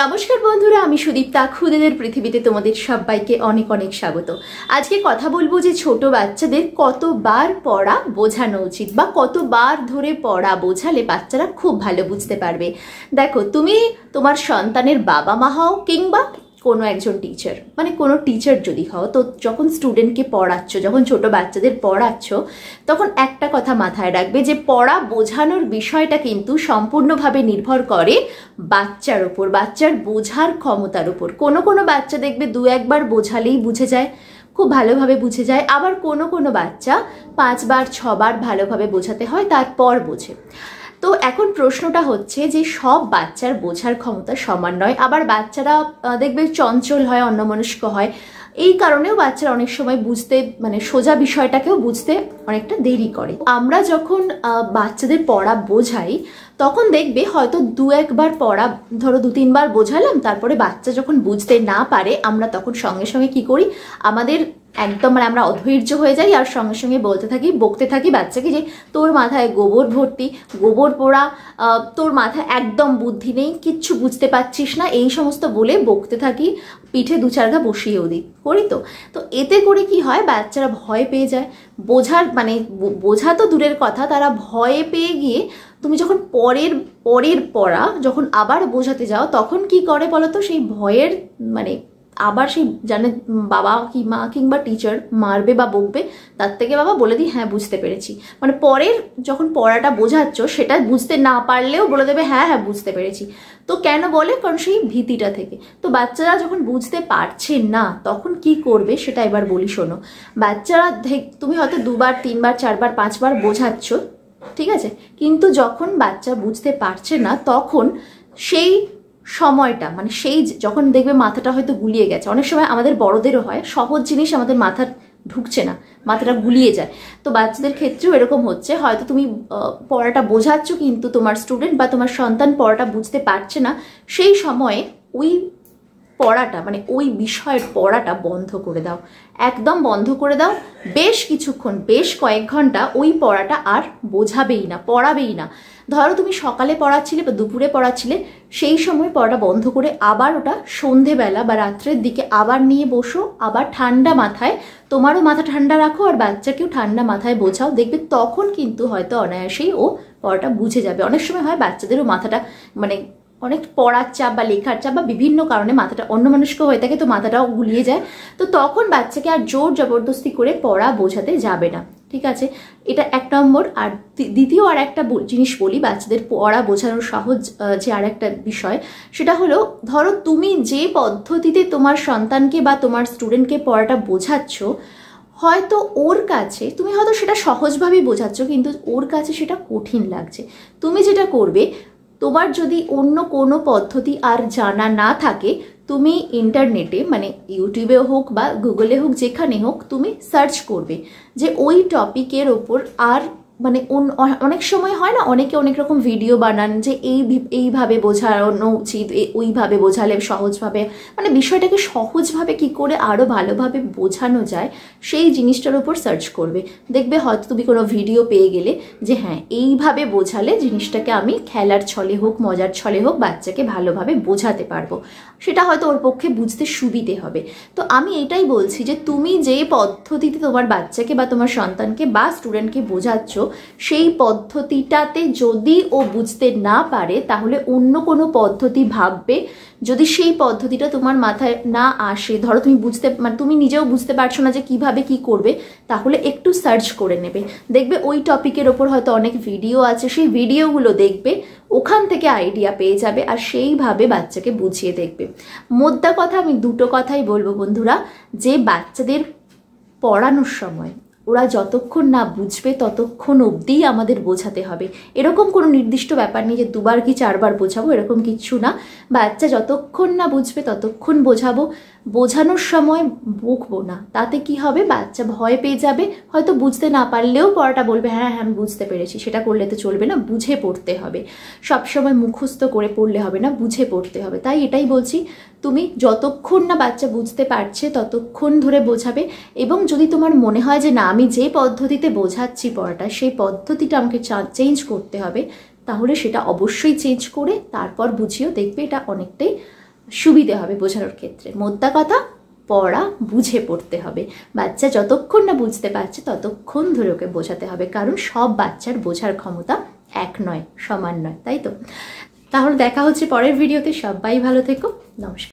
নমস্কার বন্ধুরা আমি সুদীপ্তা খুদেদের পৃথিবীতে তোমাদের সবাইকে অনেক অনেক স্বাগত আজকে কথা বলবো যে ছোট বাচ্চাদের কতবার পড়া বোঝানো উচিত বা কতবার ধরে পড়া বোঝালে বাচ্চারা খুব ভালো বুঝতে পারবে দেখো তুমি তোমার সন্তানের বাবা মা হও কিংবা কোনো একজন টিচার মানে কোনো টিচার যদি হও তো যখন স্টুডেন্টকে পড়াচ্ছ যখন ছোট বাচ্চাদের পড়াচ্ছ তখন একটা কথা মাথায় রাখবে যে পড়া বোঝানোর বিষয়টা কিন্তু সম্পূর্ণভাবে নির্ভর করে বাচ্চার ওপর বাচ্চার বোঝার ক্ষমতার ওপর কোনো কোনো বাচ্চা দেখবে দু একবার বোঝালেই বুঝে যায় খুব ভালোভাবে বুঝে যায় আবার কোনো কোনো বাচ্চা পাঁচবার ছবার ভালোভাবে বোঝাতে হয় তারপর বোঝে তো এখন প্রশ্নটা হচ্ছে যে সব বাচ্চার বোঝার ক্ষমতা সমান নয় আবার বাচ্চারা দেখবে চঞ্চল হয় অন্যমনস্ক হয় এই কারণেও বাচ্চারা অনেক সময় বুঝতে মানে সোজা বিষয়টাকেও বুঝতে অনেকটা দেরি করে আমরা যখন বাচ্চাদের পড়া বোঝাই তখন দেখবে হয়তো দু একবার পড়া ধরো দু তিনবার বোঝালাম তারপরে বাচ্চা যখন বুঝতে না পারে আমরা তখন সঙ্গে সঙ্গে কি করি আমাদের একদম মানে আমরা অধৈর্য হয়ে যাই আর সঙ্গে সঙ্গে বলতে থাকি বকতে থাকি বাচ্চাকে যে তোর মাথায় গোবর ভর্তি গোবর পোড়া তোর মাথায় একদম বুদ্ধি নেই কিচ্ছু বুঝতে পারছিস না এই সমস্ত বলে বকতে থাকি পিঠে দু চার ঘা বসিয়েও দিই করি তো তো এতে করে কি হয় বাচ্চারা ভয় পেয়ে যায় বোঝার মানে বোঝা তো দূরের কথা তারা ভয়ে পেয়ে গিয়ে তুমি যখন পরের পরের পড়া যখন আবার বোঝাতে যাও তখন কি করে বলো তো সেই ভয়ের মানে আবার সেই জানে বাবা কি মা কিংবা টিচার মারবে বা বকবে তার থেকে বাবা বলে দিই হ্যাঁ বুঝতে পেরেছি মানে পরের যখন পড়াটা বোঝাচ্ছ সেটা বুঝতে না পারলেও বলে দেবে হ্যাঁ হ্যাঁ বুঝতে পেরেছি তো কেন বলে কারণ সেই ভীতিটা থেকে তো বাচ্চারা যখন বুঝতে পারছে না তখন কি করবে সেটা এবার বলি শোনো বাচ্চারা তুমি হয়তো দুবার তিনবার চারবার পাঁচবার বোঝাচ্ছ ঠিক আছে কিন্তু যখন বাচ্চা বুঝতে পারছে না তখন সেই সময়টা মানে সেই যখন দেখবে মাথাটা হয়তো গুলিয়ে গেছে অনেক সময় আমাদের বড়দেরও হয় সহজ জিনিস আমাদের মাথার ঢুকছে না মাথাটা গুলিয়ে যায় তো বাচ্চাদের ক্ষেত্রেও এরকম হচ্ছে হয়তো তুমি পড়াটা বোঝাচ্ছ কিন্তু তোমার স্টুডেন্ট বা তোমার সন্তান পড়াটা বুঝতে পারছে না সেই সময়ে ওই পড়াটা মানে ওই বিষয়ের পড়াটা বন্ধ করে দাও একদম বন্ধ করে দাও বেশ কিছুক্ষণ বেশ কয়েক ঘন্টা ওই পড়াটা আর বোঝাবেই না পড়াবেই না ধরো তুমি সকালে পড়াচ্ছিলে বা দুপুরে পড়াচ্ছিলে সেই সময় পড়াটা বন্ধ করে আবার ওটা সন্ধেবেলা বা রাত্রের দিকে আবার নিয়ে বসো আবার ঠান্ডা মাথায় তোমারও মাথা ঠান্ডা রাখো আর বাচ্চাকেও ঠান্ডা মাথায় বোঝাও দেখবে তখন কিন্তু হয়তো অনায়াসেই ও পড়াটা বুঝে যাবে অনেক সময় হয় বাচ্চাদেরও মাথাটা মানে অনেক পড়ার চাপ বা লেখার চাপ বা বিভিন্ন কারণে মাথাটা অন্য মানুষকেও হয়ে থাকে তো মাথাটাও গুলিয়ে যায় তো তখন বাচ্চাকে আর জোর জবরদস্তি করে পড়া বোঝাতে যাবে না ঠিক আছে এটা এক নম্বর আর দ্বিতীয় আর একটা জিনিস বলি বাচ্চাদের পড়া বোঝানোর সহজ যে আর একটা বিষয় সেটা হলো ধরো তুমি যে পদ্ধতিতে তোমার সন্তানকে বা তোমার স্টুডেন্টকে পড়াটা বোঝাচ্ছ হয়তো ওর কাছে তুমি হয়তো সেটা সহজভাবেই বোঝাচ্ছ কিন্তু ওর কাছে সেটা কঠিন লাগছে তুমি যেটা করবে তোমার যদি অন্য কোনো পদ্ধতি আর জানা না থাকে তুমি ইন্টারনেটে মানে ইউটিউবে হোক বা গুগলে হোক যেখানে হোক তুমি সার্চ করবে যে ওই টপিকের ওপর আর মানে অনেক সময় হয় না অনেকে অনেক রকম ভিডিও বানান যে এই এইভাবে বোঝানো উচিত ওইভাবে বোঝালে সহজভাবে মানে বিষয়টাকে সহজভাবে কি করে আরও ভালোভাবে বোঝানো যায় সেই জিনিসটার উপর সার্চ করবে দেখবে হয়তো তুমি কোনো ভিডিও পেয়ে গেলে যে হ্যাঁ এইভাবে বোঝালে জিনিসটাকে আমি খেলার ছলে হোক মজার ছলে হোক বাচ্চাকে ভালোভাবে বোঝাতে পারবো সেটা হয়তো ওর পক্ষে বুঝতে সুবিধে হবে তো আমি এটাই বলছি যে তুমি যে পদ্ধতিতে তোমার বাচ্চাকে বা তোমার সন্তানকে বা স্টুডেন্টকে বোঝাচ্ছ সেই পদ্ধতিটাতে যদি ও বুঝতে না পারে তাহলে অন্য কোনো পদ্ধতি ভাববে যদি সেই পদ্ধতিটা তোমার মাথায় না আসে ধরো তুমি বুঝতে মানে তুমি নিজেও বুঝতে পারছো না যে কিভাবে কি করবে তাহলে একটু সার্চ করে নেবে দেখবে ওই টপিকের ওপর হয়তো অনেক ভিডিও আছে সেই ভিডিওগুলো দেখবে ওখান থেকে আইডিয়া পেয়ে যাবে আর সেইভাবে বাচ্চাকে বুঝিয়ে দেখবে মোদ্দা কথা আমি দুটো কথাই বলবো বন্ধুরা যে বাচ্চাদের পড়ানোর সময় ওরা যতক্ষণ না বুঝবে ততক্ষণ অবধিই আমাদের বোঝাতে হবে এরকম কোনো নির্দিষ্ট ব্যাপার নেই যে দুবার কি চারবার বোঝাবো এরকম কিচ্ছু না বাচ্চা যতক্ষণ না বুঝবে ততক্ষণ বোঝাবো বোঝানোর সময় বকবো না তাতে কি হবে বাচ্চা ভয় পেয়ে যাবে হয়তো বুঝতে না পারলেও পড়াটা বলবে হ্যাঁ হ্যাঁ আমি বুঝতে পেরেছি সেটা করলে তো চলবে না বুঝে পড়তে হবে সবসময় মুখস্থ করে পড়লে হবে না বুঝে পড়তে হবে তাই এটাই বলছি তুমি যতক্ষণ না বাচ্চা বুঝতে পারছে ততক্ষণ ধরে বোঝাবে এবং যদি তোমার মনে হয় যে না আমি যে পদ্ধতিতে বোঝাচ্ছি পড়াটা সেই পদ্ধতিটা আমাকে চেঞ্জ করতে হবে তাহলে সেটা অবশ্যই চেঞ্জ করে তারপর বুঝিয়েও দেখবে এটা অনেকটাই সুবিধে হবে বোঝানোর ক্ষেত্রে মোদ্দা কথা পড়া বুঝে পড়তে হবে বাচ্চা যতক্ষণ না বুঝতে পারছে ততক্ষণ ধরে ওকে বোঝাতে হবে কারণ সব বাচ্চার বোঝার ক্ষমতা এক নয় সমান নয় তাই তো তাহলে দেখা হচ্ছে পরের ভিডিওতে সবাই ভালো থেকো নমস্কার